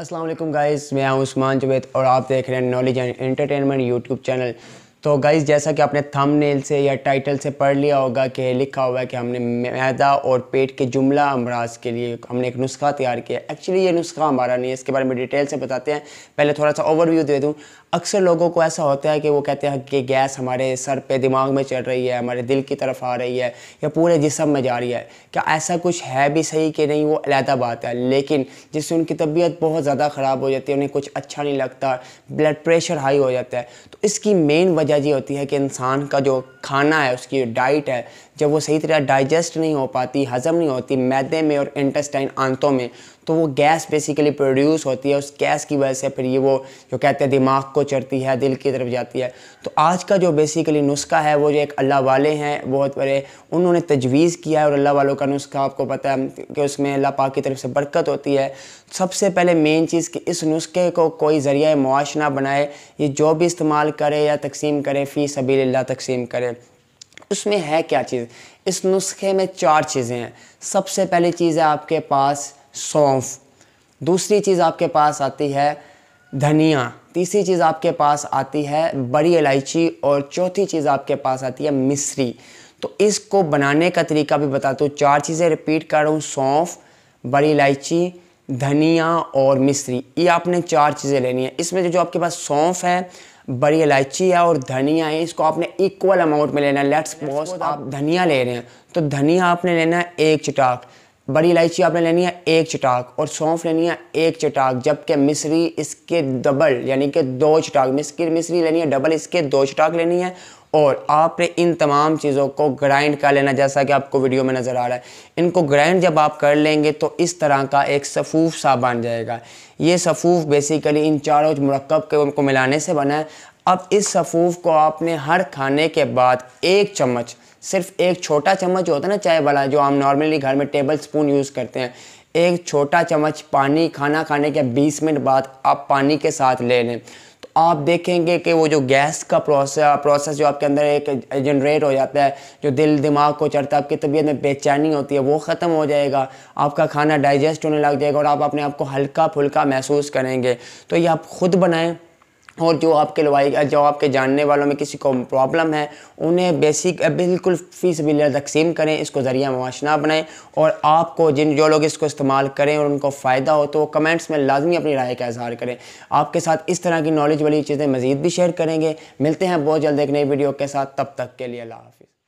Aslam guys मैं हूँ उस्मान जुबैद और आप देख रहे हैं knowledge and entertainment YouTube channel तो गाइज जैसा कि आपने थंबनेल से या टाइटल से पढ़ लिया होगा कि लिखा हुआ है कि हमने मैदा और पेट के जुमला अमराज के लिए हमने एक नुस्खा तैयार किया एक्चुअली ये नुस्खा हमारा नहीं है इसके बारे में डिटेल से बताते हैं पहले थोड़ा सा ओवरव्यू दे दूँ अक्सर लोगों को ऐसा होता है कि वो कहते हैं कि गैस हमारे सर पे दिमाग में चढ़ रही है हमारे दिल की तरफ आ रही है या पूरे जिसम में जा रही है क्या ऐसा कुछ है भी सही कि नहीं वो अलहदा बात है लेकिन जिससे उनकी तबीयत बहुत ज़्यादा ख़राब हो जाती है उन्हें कुछ अच्छा नहीं लगता ब्लड प्रेशर हाई हो जाता है तो इसकी मेन वजह वजह ये होती है कि इंसान का जो खाना है उसकी डाइट है जब वो सही तरह डाइजेस्ट नहीं हो पाती हज़म नहीं होती मैदे में और इंटेस्टाइन आंतों में तो वो गैस बेसिकली प्रोड्यूस होती है उस गैस की वजह से फिर ये वो जो कहते हैं दिमाग को चढ़ती है दिल की तरफ जाती है तो आज का जो बेसिकली नुस्खा है वो जो एक अल्लाह वाले हैं बहुत बड़े उन्होंने तजवीज़ किया है और अल्लाह वालों का नुस्खा आपको पता है कि उसमें अल्लाह पाक की तरफ से बरकत होती है सबसे पहले मेन चीज़ कि इस नुस्खे को कोई ज़रिया मुआश ना बनाए ये जो भी इस्तेमाल करें या तकसीम करें फ़ी सबील तकसीम करें उसमें है क्या चीज़ इस नुस्खे में चार चीज़ें हैं सबसे पहली चीज़ है आपके पास सौंफ दूसरी चीज़ आपके पास आती है धनिया तीसरी चीज़ आपके पास आती है बड़ी इलायची और चौथी चीज़ आपके पास आती है मिश्री तो इसको बनाने का तरीका भी बता दो चार चीज़ें रिपीट कर रहा हूँ सौंफ बड़ी इलायची धनिया और मिश्री ये आपने चार चीज़ें लेनी है इसमें जो आपके पास सौंफ है बड़ी इलायची है और धनिया है इसको आपने इक्वल अमाउंट में लेना है लेट्स पॉज आप धनिया ले रहे हैं तो धनिया आपने लेना है एक चटाक बड़ी इलायची आपने लेनी है एक चटाक और सौंफ लेनी है एक चटाक जबकि मिसरी इसके डबल यानी कि दो चटाक मिसकी मिसरी लेनी है डबल इसके दो चटाक लेनी है और आपने इन तमाम चीज़ों को ग्राइंड कर लेना जैसा कि आपको वीडियो में नज़र आ रहा है इनको ग्राइंड जब आप कर लेंगे तो इस तरह का एक सफ़ूफ सा बन जाएगा ये सफ़ूफ बेसिकली इन चारों मरकब के उनको मिलाने से बना है अब इस सफ़ूफ को आपने हर खाने के बाद एक चम्मच सिर्फ एक छोटा चम्मच होता है ना चाय वाला जो हम नॉर्मली घर में टेबल स्पून यूज़ करते हैं एक छोटा चम्मच पानी खाना खाने के 20 मिनट बाद आप पानी के साथ ले लें तो आप देखेंगे कि वो जो गैस का प्रोसेस प्रोसेस जो आपके अंदर एक जनरेट हो जाता है जो दिल दिमाग को चढ़ता है आपकी तबीयत में बेचैनी होती है वो ख़त्म हो जाएगा आपका खाना डाइजेस्ट होने लग जाएगा और आप अपने आप को हल्का फुल्का महसूस करेंगे तो ये आप ख़ुद बनाएं और जो आपके लवाई जो आपके जानने वालों में किसी को प्रॉब्लम है उन्हें बेसिक बिल्कुल फीस बिलियर तकसीम करें इसको ज़रिया ना बनाएँ और आपको जिन जो लोग इसको इस्तेमाल करें और उनको फ़ायदा हो तो वो कमेंट्स में लाजमी अपनी राय का इजहार करें आपके साथ इस तरह की नॉलेज वाली चीज़ें मज़ीद भी शेयर करेंगे मिलते हैं बहुत जल्द एक नई वीडियो के साथ तब तक के लिए अल्लाह हाफिज़